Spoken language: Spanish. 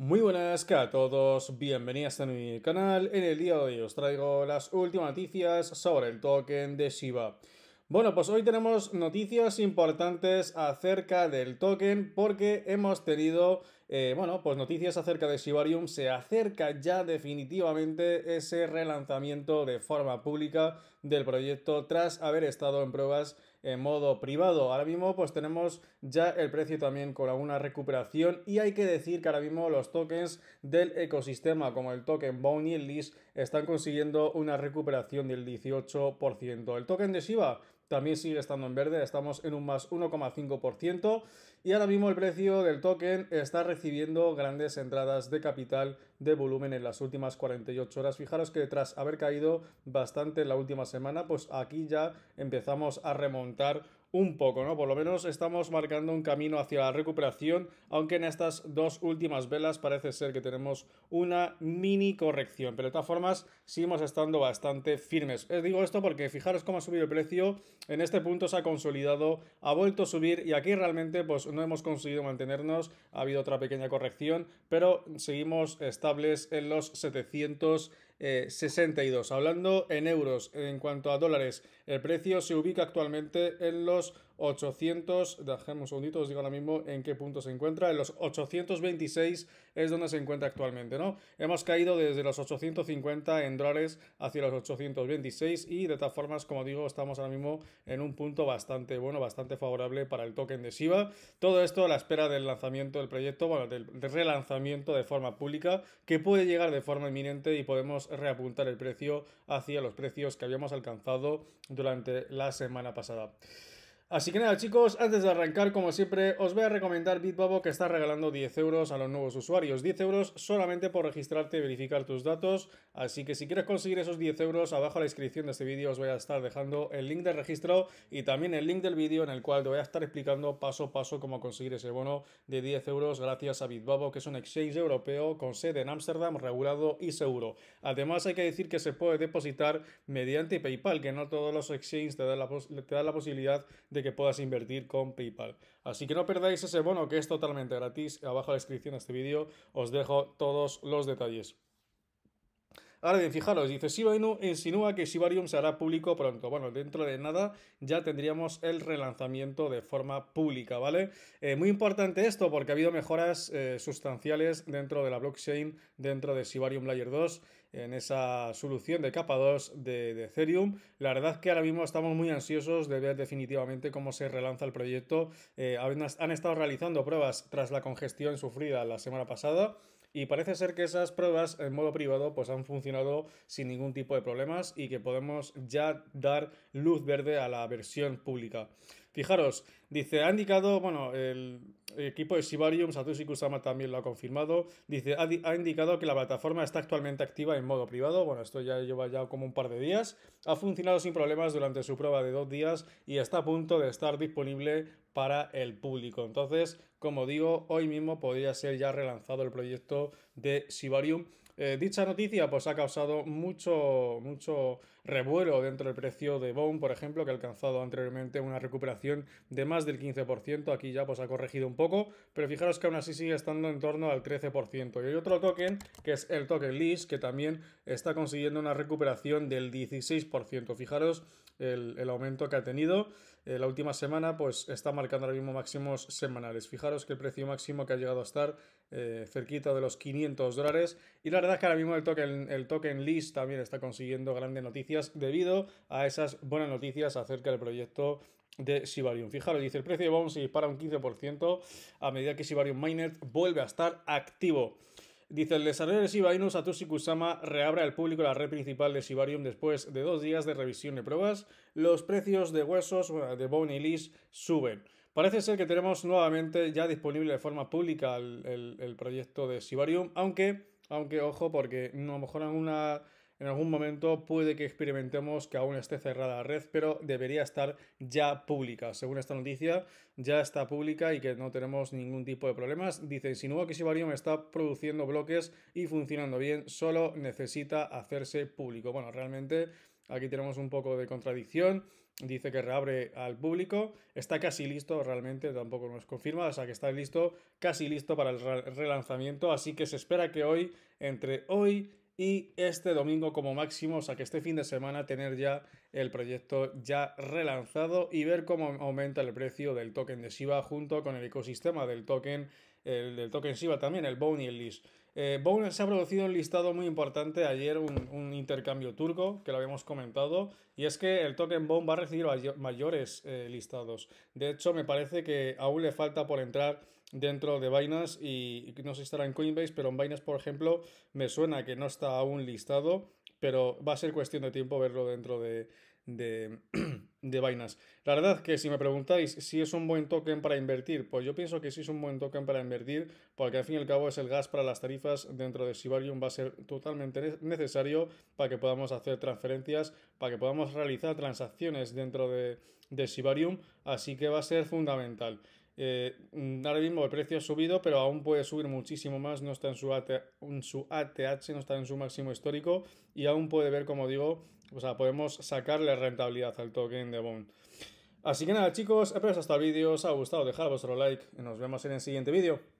Muy buenas a todos, bienvenidos a mi canal. En el día de hoy os traigo las últimas noticias sobre el token de Shiba. Bueno, pues hoy tenemos noticias importantes acerca del token porque hemos tenido, eh, bueno, pues noticias acerca de Shibarium. Se acerca ya definitivamente ese relanzamiento de forma pública del proyecto tras haber estado en pruebas en modo privado. Ahora mismo pues tenemos ya el precio también con alguna recuperación y hay que decir que ahora mismo los tokens del ecosistema como el token Bounty y están consiguiendo una recuperación del 18%. El token de Shiba también sigue estando en verde, estamos en un más 1,5% y ahora mismo el precio del token está recibiendo grandes entradas de capital de volumen en las últimas 48 horas. Fijaros que tras haber caído bastante en la última semana, pues aquí ya empezamos a remontar un poco, ¿no? Por lo menos estamos marcando un camino hacia la recuperación, aunque en estas dos últimas velas parece ser que tenemos una mini corrección, pero de todas formas seguimos estando bastante firmes. Os digo esto porque fijaros cómo ha subido el precio, en este punto se ha consolidado, ha vuelto a subir y aquí realmente pues no hemos conseguido mantenernos, ha habido otra pequeña corrección, pero seguimos estables en los 700 62. Eh, Hablando en euros, en cuanto a dólares, el precio se ubica actualmente en los 800, dejemos un segundito, os digo ahora mismo en qué punto se encuentra, en los 826 es donde se encuentra actualmente, ¿no? Hemos caído desde los 850 en dólares hacia los 826 y de todas formas, como digo, estamos ahora mismo en un punto bastante bueno, bastante favorable para el token de Shiba. Todo esto a la espera del lanzamiento del proyecto, bueno, del relanzamiento de forma pública, que puede llegar de forma inminente y podemos reapuntar el precio hacia los precios que habíamos alcanzado durante la semana pasada. Así que nada chicos, antes de arrancar como siempre os voy a recomendar Bitbabo que está regalando 10 euros a los nuevos usuarios, 10 euros solamente por registrarte y verificar tus datos, así que si quieres conseguir esos 10 euros abajo a la descripción de este vídeo os voy a estar dejando el link de registro y también el link del vídeo en el cual te voy a estar explicando paso a paso cómo conseguir ese bono de 10 euros gracias a Bitbabo que es un exchange europeo con sede en Ámsterdam regulado y seguro. Además hay que decir que se puede depositar mediante PayPal que no todos los exchanges te te dan la posibilidad de que puedas invertir con PayPal. Así que no perdáis ese bono que es totalmente gratis. Abajo en la descripción de este vídeo os dejo todos los detalles. Ahora bien, fijaros, dice Shiba insinúa que Shibarium hará público pronto. Bueno, dentro de nada ya tendríamos el relanzamiento de forma pública, ¿vale? Eh, muy importante esto porque ha habido mejoras eh, sustanciales dentro de la blockchain, dentro de Shibarium Layer 2, en esa solución de capa 2 de, Ethereum. La verdad es que ahora mismo estamos muy ansiosos de ver definitivamente cómo se relanza el proyecto. Eh, han estado realizando pruebas tras la congestión sufrida la semana pasada. Y parece ser que esas pruebas en modo privado pues han funcionado sin ningún tipo de problemas y que podemos ya dar luz verde a la versión pública. Fijaros, dice, ha indicado, bueno, el equipo de sibarium Satoshi Kusama también lo ha confirmado, dice, ha, indicado que la plataforma está actualmente activa en modo privado, bueno, esto ya lleva ya como un par de días, ha funcionado sin problemas durante su prueba de dos días y está a punto de estar disponible para el público. Entonces, como digo, hoy mismo podría ser ya relanzado el proyecto de Sibarium. Eh, dicha noticia pues, ha causado mucho, mucho revuelo dentro del precio de Bone, por ejemplo, que ha alcanzado anteriormente una recuperación de más del 15%. Aquí ya pues, ha corregido un poco, pero fijaros que aún así sigue estando en torno al 13%. Y hay otro token, que es el token LEASH, que también está consiguiendo una recuperación del 16%. Fijaros el, aumento que ha tenido. Eh, la última semana pues está marcando ahora mismo máximos semanales. Fijaros que el precio máximo que ha llegado a estar eh, cerquita de los 500 dólares. Y la verdad es que ahora mismo el token, el token list también está consiguiendo grandes noticias debido a esas buenas noticias acerca del proyecto de Sibarium. Fijaros, dice el precio de a se dispara un 15% a medida que Sibarium Miner vuelve a estar activo. Dice, el desarrollo de Shiba Inu Satoshi Kusama reabre al público la red principal de Shibarium después de dos días de revisión de pruebas. Los precios de huesos de Bone y suben. Parece ser que tenemos nuevamente ya disponible de forma pública el, proyecto de Shibarium, aunque, aunque ojo, porque no, a lo mejor alguna en algún momento puede que experimentemos que aún esté cerrada la red, pero debería estar ya pública. Según esta noticia, ya está pública y que no tenemos ningún tipo de problemas. Dice, nuevo que Sibarium está produciendo bloques y funcionando bien, solo necesita hacerse público. Bueno, realmente... Aquí tenemos un poco de contradicción. Dice que reabre al público. Está casi listo, realmente, tampoco nos confirma. O sea que está listo, casi listo para el relanzamiento. Así que se espera que hoy, entre hoy y este domingo como máximo, o sea que este fin de semana tener ya el proyecto ya relanzado y ver cómo aumenta el precio del token de Shiba junto con el ecosistema del token, el, del token Shiba también, el Bone list eh, Bone se ha producido un listado muy importante ayer, un, intercambio turco que lo habíamos comentado, y es que el token Bone va a recibir mayores eh, listados. De hecho, me parece que aún le falta por entrar dentro de Binance y, no sé estará en Coinbase, pero en Binance, por ejemplo, me suena que no está aún listado, pero va a ser cuestión de tiempo verlo dentro de, de, de La verdad que si me preguntáis si es un buen token para invertir, pues yo pienso que sí es un buen token para invertir, porque al fin y al cabo es el gas para las tarifas dentro de Sibarium, va a ser totalmente necesario para que podamos hacer transferencias, para que podamos realizar transacciones dentro de, de Sibarium, así que va a ser fundamental. Eh, ahora mismo el precio ha subido, pero aún puede subir muchísimo más. No está en su, ATH, no está en su máximo histórico y aún puede ver, como digo, o sea, podemos sacarle rentabilidad al token de Bond. Así que nada, chicos, espero que hasta el vídeo os ha gustado. Dejad vuestro like y nos vemos en el siguiente vídeo.